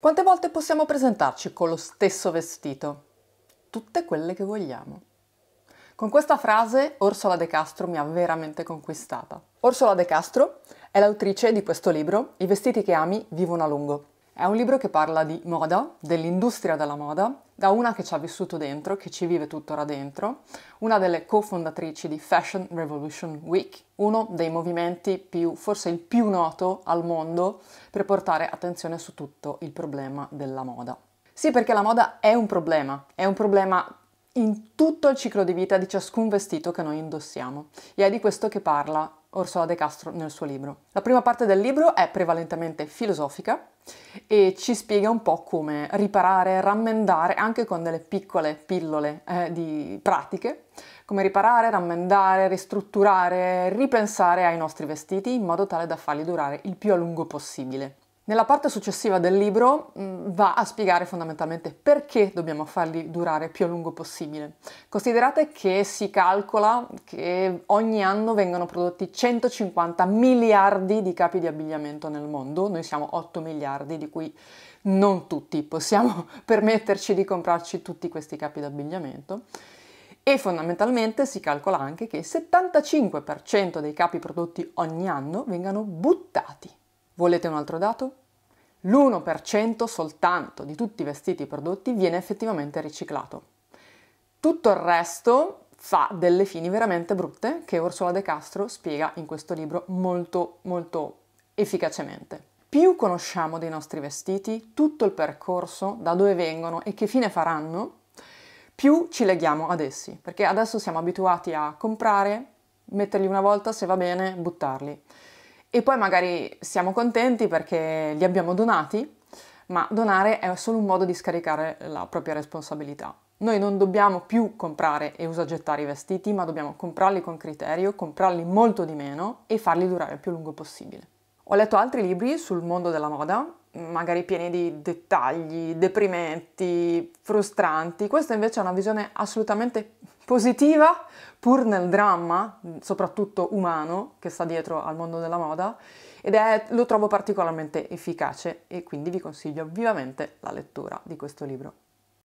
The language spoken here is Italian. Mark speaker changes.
Speaker 1: Quante volte possiamo presentarci con lo stesso vestito? Tutte quelle che vogliamo. Con questa frase Orsola De Castro mi ha veramente conquistata. Orsola De Castro è l'autrice di questo libro I vestiti che ami vivono a lungo. È un libro che parla di moda, dell'industria della moda, da una che ci ha vissuto dentro, che ci vive tuttora dentro, una delle cofondatrici di Fashion Revolution Week, uno dei movimenti più, forse il più noto al mondo per portare attenzione su tutto il problema della moda. Sì, perché la moda è un problema, è un problema in tutto il ciclo di vita di ciascun vestito che noi indossiamo. E è di questo che parla Orsola De Castro nel suo libro. La prima parte del libro è prevalentemente filosofica e ci spiega un po' come riparare, rammendare, anche con delle piccole pillole eh, di pratiche, come riparare, rammendare, ristrutturare, ripensare ai nostri vestiti in modo tale da farli durare il più a lungo possibile. Nella parte successiva del libro mm, va a spiegare fondamentalmente perché dobbiamo farli durare più a lungo possibile. Considerate che si calcola che ogni anno vengano prodotti 150 miliardi di capi di abbigliamento nel mondo, noi siamo 8 miliardi di cui non tutti possiamo permetterci di comprarci tutti questi capi di abbigliamento. E fondamentalmente si calcola anche che il 75% dei capi prodotti ogni anno vengano buttati. Volete un altro dato? L'1% soltanto di tutti i vestiti prodotti viene effettivamente riciclato. Tutto il resto fa delle fini veramente brutte che Ursula De Castro spiega in questo libro molto molto efficacemente. Più conosciamo dei nostri vestiti, tutto il percorso, da dove vengono e che fine faranno, più ci leghiamo ad essi, perché adesso siamo abituati a comprare, metterli una volta se va bene, buttarli e poi magari siamo contenti perché li abbiamo donati, ma donare è solo un modo di scaricare la propria responsabilità. Noi non dobbiamo più comprare e usagettare i vestiti, ma dobbiamo comprarli con criterio, comprarli molto di meno e farli durare il più lungo possibile. Ho letto altri libri sul mondo della moda, magari pieni di dettagli, deprimenti, frustranti. Questa invece è una visione assolutamente positiva, pur nel dramma, soprattutto umano, che sta dietro al mondo della moda, ed è, lo trovo particolarmente efficace e quindi vi consiglio vivamente la lettura di questo libro.